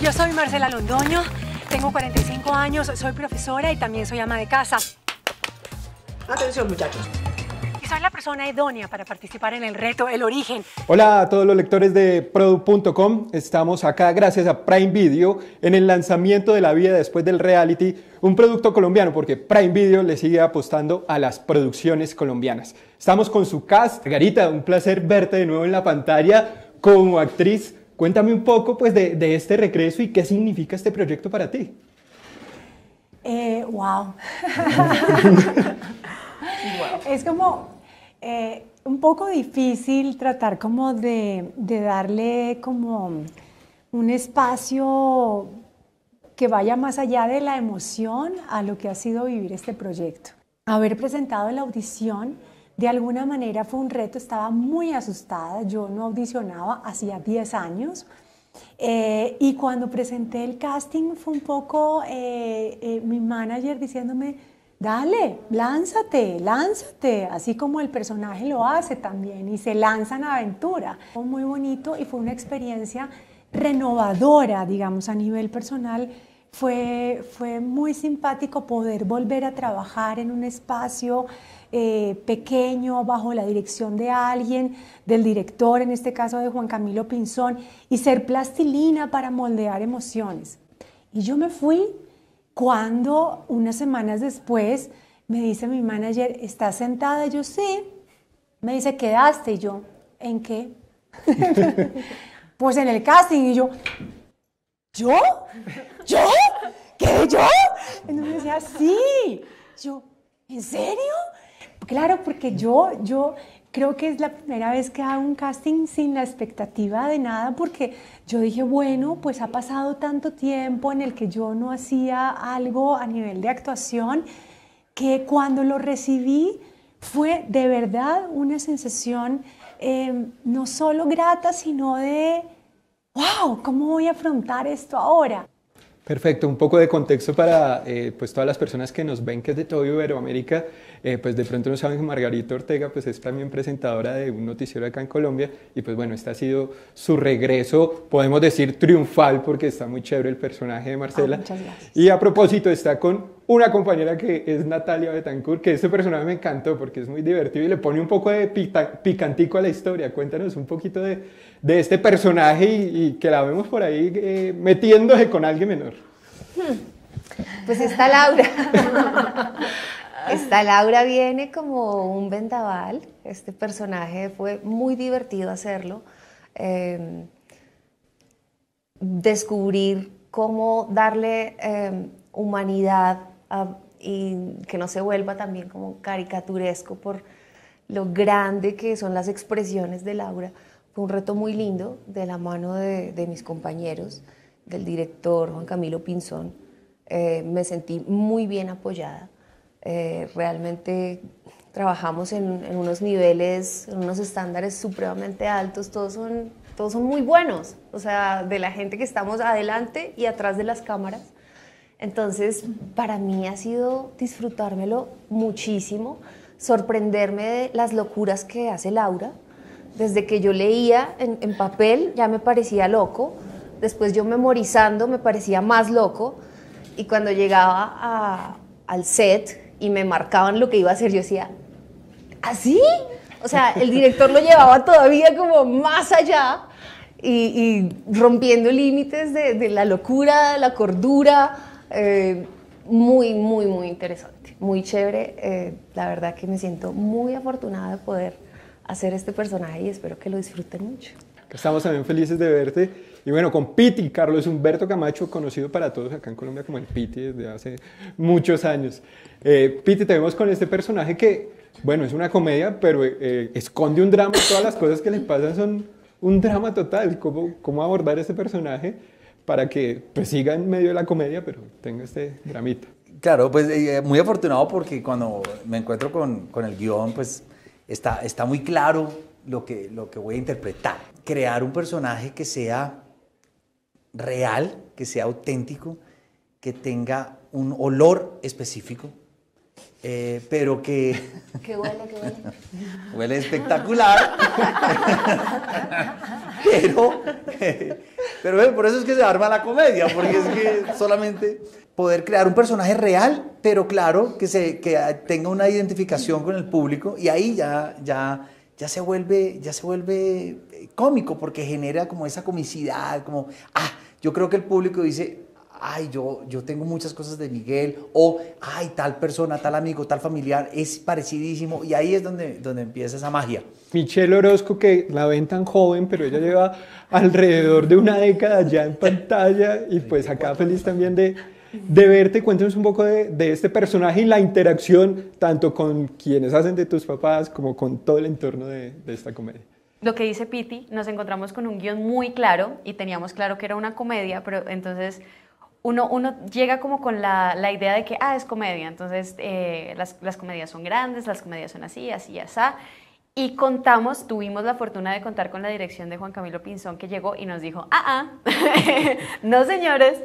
Yo soy Marcela Londoño, tengo 45 años, soy profesora y también soy ama de casa. Atención, muchachos. Y soy la persona idónea para participar en el reto El Origen. Hola a todos los lectores de Product.com. Estamos acá gracias a Prime Video en el lanzamiento de la vida después del reality, un producto colombiano, porque Prime Video le sigue apostando a las producciones colombianas. Estamos con su cast. Garita, un placer verte de nuevo en la pantalla como actriz Cuéntame un poco pues, de, este regreso y qué significa este proyecto para ti. Eh, wow. es como eh, un poco difícil tratar como de, darle como un espacio que vaya más allá de la emoción a lo que ha sido vivir este proyecto. Haber presentado la audición de alguna manera fue un reto, estaba muy asustada, yo no audicionaba hacía 10 años. Eh, y cuando presenté el casting fue un poco eh, eh, mi manager diciéndome, dale, lánzate, lánzate, así como el personaje lo hace también y se lanza a aventura. Fue muy bonito y fue una experiencia renovadora, digamos, a nivel personal fue, fue muy simpático poder volver a trabajar en un espacio eh, pequeño, bajo la dirección de alguien, del director, en este caso de Juan Camilo Pinzón, y ser plastilina para moldear emociones. Y yo me fui cuando unas semanas después me dice mi manager, está sentada? Yo sí. Me dice, ¿quedaste? Y yo, ¿en qué? pues en el casting. Y yo, ¿Yo? ¿Yo? ¿Qué? ¿Yo? Entonces decía, sí. Yo, ¿en serio? Claro, porque yo, yo creo que es la primera vez que hago un casting sin la expectativa de nada, porque yo dije, bueno, pues ha pasado tanto tiempo en el que yo no hacía algo a nivel de actuación, que cuando lo recibí fue de verdad una sensación eh, no solo grata, sino de wow, ¿cómo voy a afrontar esto ahora? Perfecto, un poco de contexto para eh, pues todas las personas que nos ven que es de todo Iberoamérica, eh, pues de pronto no saben que Margarita Ortega pues es también presentadora de un noticiero acá en Colombia y pues bueno, este ha sido su regreso, podemos decir triunfal porque está muy chévere el personaje de Marcela. Ah, muchas gracias. Y a propósito está con una compañera que es Natalia Betancourt, que este personaje me encantó porque es muy divertido y le pone un poco de picantico a la historia. Cuéntanos un poquito de, este personaje y, que la vemos por ahí eh, metiéndose con alguien menor. Hmm. Pues está Laura. Esta Laura viene como un vendaval. Este personaje fue muy divertido hacerlo. Em, descubrir cómo darle em, humanidad y que no se vuelva también como caricaturesco por lo grande que son las expresiones de Laura. Fue un reto muy lindo de la mano de, mis compañeros, del director Juan Camilo Pinzón. Eh, me sentí muy bien apoyada. Eh, realmente trabajamos en, unos niveles, en unos estándares supremamente altos, todos son, todos son muy buenos, o sea, de la gente que estamos adelante y atrás de las cámaras. Entonces, para mí ha sido disfrutármelo muchísimo, sorprenderme de las locuras que hace Laura. Desde que yo leía en, papel ya me parecía loco, después yo memorizando me parecía más loco y cuando llegaba al set y me marcaban lo que iba a hacer, yo decía, ¿así? ¿Ah, o sea, el director lo llevaba todavía como más allá y, rompiendo límites de, de la locura, la cordura, eh, muy, muy, muy interesante, muy chévere. Eh, la verdad que me siento muy afortunada de poder hacer este personaje y espero que lo disfruten mucho. Estamos también felices de verte. Y bueno, con Piti, Carlos Humberto Camacho, conocido para todos acá en Colombia como el Piti desde hace muchos años. Eh, Piti, te vemos con este personaje que, bueno, es una comedia, pero esconde un drama. Todas las cosas que le pasan son un drama total. ¿Cómo, cómo abordar este personaje? para que pues, siga en medio de la comedia, pero tenga este gramito. Claro, pues eh, muy afortunado porque cuando me encuentro con, el guión, pues está, está muy claro lo que, lo que voy a interpretar. Crear un personaje que sea real, que sea auténtico, que tenga un olor específico, eh, pero que... Que huele, que huele. huele espectacular, pero... Eh, pero por eso es que se arma la comedia, porque es que solamente poder crear un personaje real, pero claro, que, se, tenga una identificación con el público y ahí ya, ya, ya, se vuelve, ya se vuelve eh, cómico porque genera como esa comicidad, como, ah, yo creo que el público dice, ay, yo, yo tengo muchas cosas de Miguel, o ay, tal persona, tal amigo, tal familiar, es parecidísimo, y ahí es donde, donde empieza esa magia. Michelle Orozco, que la ven tan joven, pero ella lleva alrededor de una década ya en pantalla, y pues acá feliz también de, de verte. Cuéntanos un poco de, de este personaje y la interacción, tanto con quienes hacen de tus papás, como con todo el entorno de, de esta comedia. Lo que dice Piti, nos encontramos con un guión muy claro y teníamos claro que era una comedia, pero entonces uno, llega como con la, idea de que, ah, es comedia, entonces eh, las, comedias son grandes, las comedias son así, así, así. Y contamos, tuvimos la fortuna de contar con la dirección de Juan Camilo Pinzón, que llegó y nos dijo, ah, ah, no señores,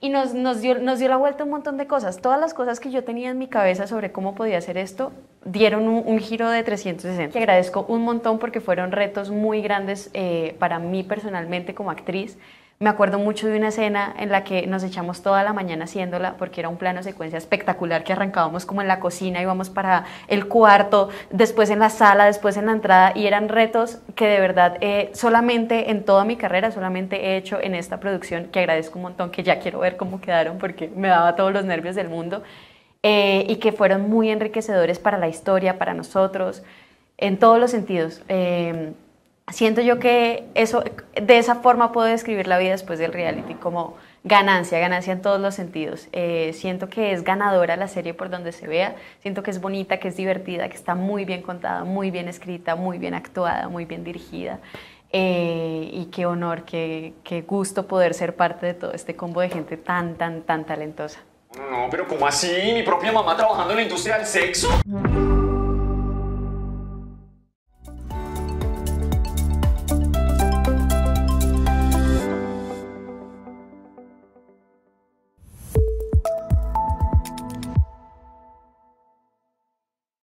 y nos, nos, dio, nos dio la vuelta un montón de cosas. Todas las cosas que yo tenía en mi cabeza sobre cómo podía hacer esto dieron un, giro de 360. Que agradezco un montón porque fueron retos muy grandes eh, para mí personalmente como actriz me acuerdo mucho de una escena en la que nos echamos toda la mañana haciéndola porque era un plano secuencia espectacular que arrancábamos como en la cocina, íbamos para el cuarto, después en la sala, después en la entrada y eran retos que de verdad eh, solamente en toda mi carrera, solamente he hecho en esta producción que agradezco un montón, que ya quiero ver cómo quedaron porque me daba todos los nervios del mundo eh, y que fueron muy enriquecedores para la historia, para nosotros, en todos los sentidos. Eh, siento yo que eso, de esa forma puedo describir la vida después del reality, como ganancia, ganancia en todos los sentidos. Eh, siento que es ganadora la serie por donde se vea, siento que es bonita, que es divertida, que está muy bien contada, muy bien escrita, muy bien actuada, muy bien dirigida. Eh, y qué honor, qué, qué gusto poder ser parte de todo este combo de gente tan, tan, tan talentosa. No, pero ¿cómo así? ¿Mi propia mamá trabajando en la industria del sexo?